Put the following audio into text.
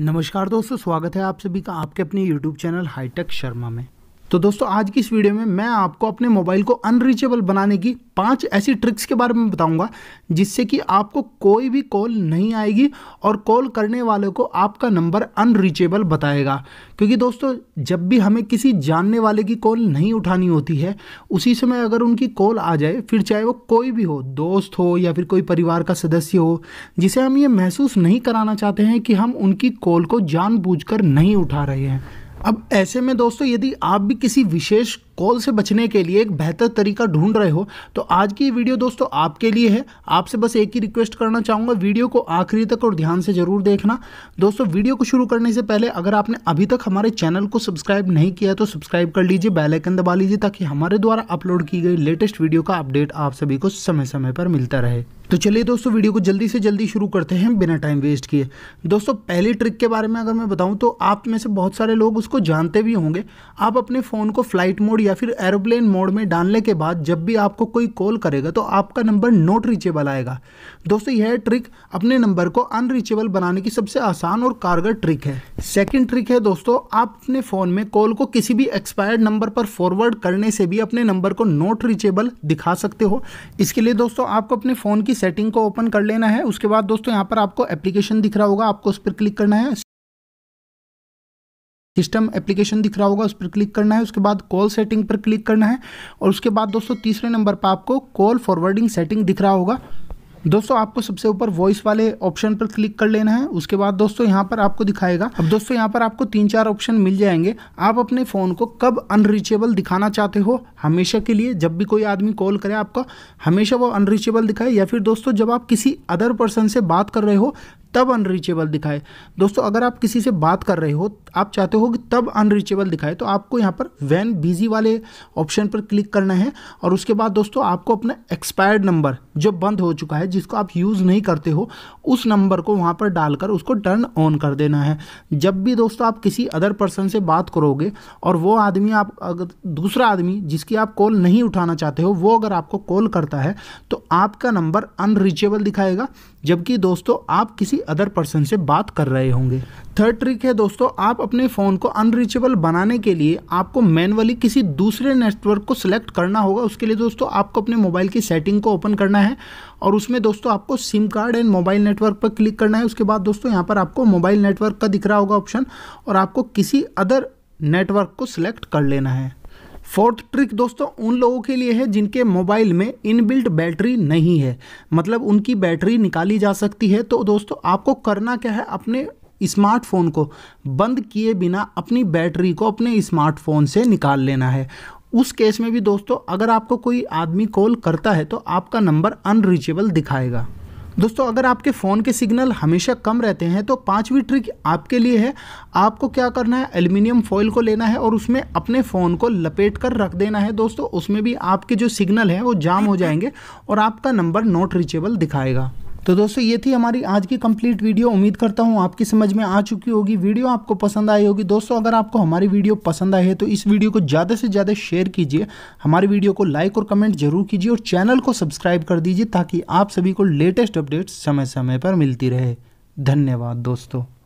नमस्कार दोस्तों स्वागत है आप सभी का आपके अपने यूट्यूब चैनल हाईटेक शर्मा में तो दोस्तों आज की इस वीडियो में मैं आपको अपने मोबाइल को अनरीचेबल बनाने की पांच ऐसी ट्रिक्स के बारे में बताऊंगा जिससे कि आपको कोई भी कॉल नहीं आएगी और कॉल करने वाले को आपका नंबर अनरीचेबल बताएगा क्योंकि दोस्तों जब भी हमें किसी जानने वाले की कॉल नहीं उठानी होती है उसी समय अगर उनकी कॉल आ जाए फिर चाहे वो कोई भी हो दोस्त हो या फिर कोई परिवार का सदस्य हो जिसे हम ये महसूस नहीं कराना चाहते हैं कि हम उनकी कॉल को जानबूझ नहीं उठा रहे हैं अब ऐसे में दोस्तों यदि आप भी किसी विशेष कॉल से बचने के लिए एक बेहतर तरीका ढूंढ रहे हो तो आज की वीडियो दोस्तों आपके लिए है आपसे बस एक ही रिक्वेस्ट करना चाहूँगा वीडियो को आखिरी तक और ध्यान से जरूर देखना दोस्तों वीडियो को शुरू करने से पहले अगर आपने अभी तक हमारे चैनल को सब्सक्राइब नहीं किया तो सब्सक्राइब कर लीजिए बेलाइकन दबा लीजिए ताकि हमारे द्वारा अपलोड की गई लेटेस्ट वीडियो का अपडेट आप सभी को समय समय पर मिलता रहे तो चलिए दोस्तों वीडियो को जल्दी से जल्दी शुरू करते हैं बिना टाइम वेस्ट किए दोस्तों पहली ट्रिक के बारे में अगर मैं बताऊं तो आप में से बहुत सारे लोग उसको जानते भी होंगे आप अपने फ़ोन को फ्लाइट मोड या फिर एरोप्लेन मोड में डालने के बाद जब भी आपको कोई कॉल करेगा तो आपका नंबर नॉट रीचेबल आएगा दोस्तों यह ट्रिक अपने नंबर को अनरीचेबल बनाने की सबसे आसान और कारगर ट्रिक है सेकेंड ट्रिक है दोस्तों आप अपने फ़ोन में कॉल को किसी भी एक्सपायर्ड नंबर पर फॉरवर्ड करने से भी अपने नंबर को नॉट रीचेबल दिखा सकते हो इसके लिए दोस्तों आपको अपने फ़ोन की सेटिंग को ओपन कर लेना है उसके बाद दोस्तों यहाँ पर आपको एप्लीकेशन दिख रहा होगा आपको उस पर क्लिक करना है सिस्टम एप्लीकेशन दिख रहा होगा उस पर क्लिक करना है उसके बाद कॉल सेटिंग पर क्लिक करना है और उसके बाद दोस्तों तीसरे नंबर पर आपको कॉल फॉरवर्डिंग सेटिंग दिख रहा होगा दोस्तों आपको सबसे ऊपर वॉइस वाले ऑप्शन पर क्लिक कर लेना है उसके बाद दोस्तों यहाँ पर आपको दिखाएगा अब दोस्तों यहाँ पर आपको तीन चार ऑप्शन मिल जाएंगे आप अपने फ़ोन को कब अनरीचेबल दिखाना चाहते हो हमेशा के लिए जब भी कोई आदमी कॉल करे आपका हमेशा वो अनरीचेबल दिखाए या फिर दोस्तों जब आप किसी अदर पर्सन से बात कर रहे हो तब अनरीचेबल दिखाए दोस्तों अगर आप किसी से बात कर रहे हो आप चाहते हो कि तब अनरीचेबल दिखाए तो आपको यहाँ पर वैन बिजी वाले ऑप्शन पर क्लिक करना है और उसके बाद दोस्तों आपको अपना एक्सपायर्ड नंबर जो बंद हो चुका है जिसको आप यूज़ नहीं करते हो उस नंबर को वहाँ पर डालकर उसको टर्न ऑन कर देना है जब भी दोस्तों आप किसी अदर पर्सन से बात करोगे और वो आदमी आप अगर दूसरा आदमी जिसकी आप कॉल नहीं उठाना चाहते हो वो अगर आपको कॉल करता है तो आपका नंबर अनरीचेबल दिखाएगा जबकि दोस्तों आप किसी किसी अदर पर्सन से बात कर रहे होंगे थर्ड ट्रिक है दोस्तों आप अपने फ़ोन को अनरीचेबल बनाने के लिए आपको मैनुअली किसी दूसरे नेटवर्क को सिलेक्ट करना होगा उसके लिए दोस्तों आपको अपने मोबाइल की सेटिंग को ओपन करना है और उसमें दोस्तों आपको SIM card and mobile network पर क्लिक करना है उसके बाद दोस्तों यहाँ पर आपको मोबाइल नेटवर्क का दिख रहा होगा ऑप्शन और आपको किसी अदर नेटवर्क को सिलेक्ट कर लेना है फोर्थ ट्रिक दोस्तों उन लोगों के लिए है जिनके मोबाइल में इनबिल्ट बैटरी नहीं है मतलब उनकी बैटरी निकाली जा सकती है तो दोस्तों आपको करना क्या है अपने स्मार्टफोन को बंद किए बिना अपनी बैटरी को अपने स्मार्टफोन से निकाल लेना है उस केस में भी दोस्तों अगर आपको कोई आदमी कॉल करता है तो आपका नंबर अनरीचेबल दिखाएगा दोस्तों अगर आपके फ़ोन के सिग्नल हमेशा कम रहते हैं तो पाँचवीं ट्रिक आपके लिए है आपको क्या करना है एल्युमिनियम फॉयल को लेना है और उसमें अपने फ़ोन को लपेट कर रख देना है दोस्तों उसमें भी आपके जो सिग्नल हैं वो जाम हो जाएंगे और आपका नंबर नॉट रीचेबल दिखाएगा तो दोस्तों ये थी हमारी आज की कंप्लीट वीडियो उम्मीद करता हूँ आपकी समझ में आ चुकी होगी वीडियो आपको पसंद आई होगी दोस्तों अगर आपको हमारी वीडियो पसंद आई है तो इस वीडियो को ज़्यादा से ज़्यादा शेयर कीजिए हमारी वीडियो को लाइक और कमेंट जरूर कीजिए और चैनल को सब्सक्राइब कर दीजिए ताकि आप सभी को लेटेस्ट अपडेट्स समय समय पर मिलती रहे धन्यवाद दोस्तों